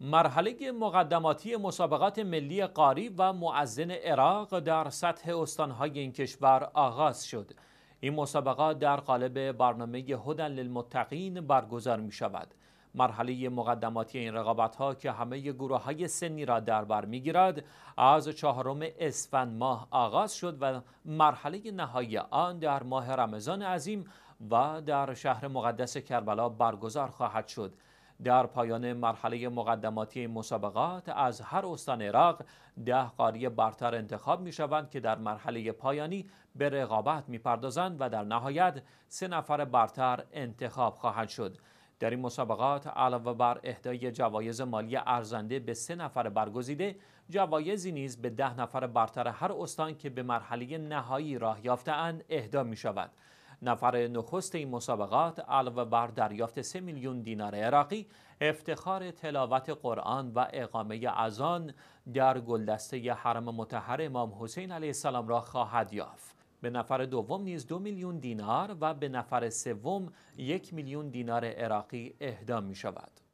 مرحله مقدماتی مسابقات ملی قاری و معزن عراق در سطح استانهای این کشور آغاز شد. این مسابقات در قالب برنامه هدن للمتقین برگزار می شود. مرحله مقدماتی این رقابت ها که همه گروه های سنی را در بر می گیرد از چهارم اسفند ماه آغاز شد و مرحله نهایی آن در ماه رمضان عظیم و در شهر مقدس کربلا برگزار خواهد شد. در پایان مرحله مقدماتی مسابقات از هر استان عراق ده قاری برتر انتخاب می شوند که در مرحله پایانی به رقابت می پردازند و در نهایت سه نفر برتر انتخاب خواهد شد. در این مسابقات علاوه بر اهدای جوایز مالی ارزنده به سه نفر برگزیده جوایزی نیز به ده نفر برتر هر استان که به مرحله نهایی راه یافتهاند اهدا می شود. نفر نخست این مسابقات علاوه بر دریافت 3 میلیون دینار عراقی افتخار تلاوت قرآن و اقامه اذان در گلدسته حرم متحر امام حسین علیه السلام را خواهد یافت به نفر دوم نیز دو میلیون دینار و به نفر سوم یک میلیون دینار عراقی اهدا می شود